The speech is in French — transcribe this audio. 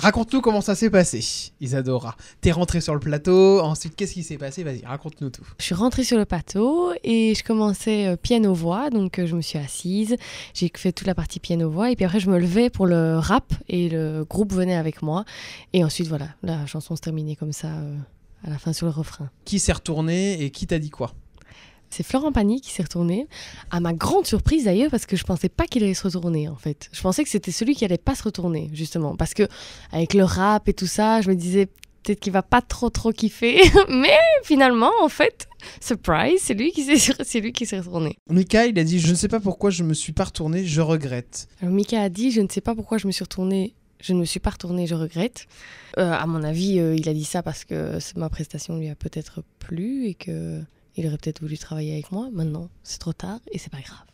Raconte-nous comment ça s'est passé, Isadora. T'es rentrée sur le plateau, ensuite qu'est-ce qui s'est passé Vas-y, raconte-nous tout. Je suis rentrée sur le plateau et je commençais euh, piano-voix, donc euh, je me suis assise, j'ai fait toute la partie piano-voix et puis après je me levais pour le rap et le groupe venait avec moi. Et ensuite voilà, la chanson se terminait comme ça euh, à la fin sur le refrain. Qui s'est retourné et qui t'a dit quoi c'est Florent Pagny qui s'est retourné, à ma grande surprise d'ailleurs, parce que je pensais pas qu'il allait se retourner en fait. Je pensais que c'était celui qui allait pas se retourner, justement. Parce que, avec le rap et tout ça, je me disais peut-être qu'il va pas trop trop kiffer, mais finalement, en fait, surprise, c'est lui qui s'est retourné. Mika, il a dit je ne sais pas pourquoi je me suis pas retourné, je regrette. Alors, Mika a dit je ne sais pas pourquoi je me suis retourné, je ne me suis pas retourné, je regrette. Euh, à mon avis, euh, il a dit ça parce que ma prestation lui a peut-être plu et que il aurait peut-être voulu travailler avec moi. Maintenant, c'est trop tard et c'est pas grave.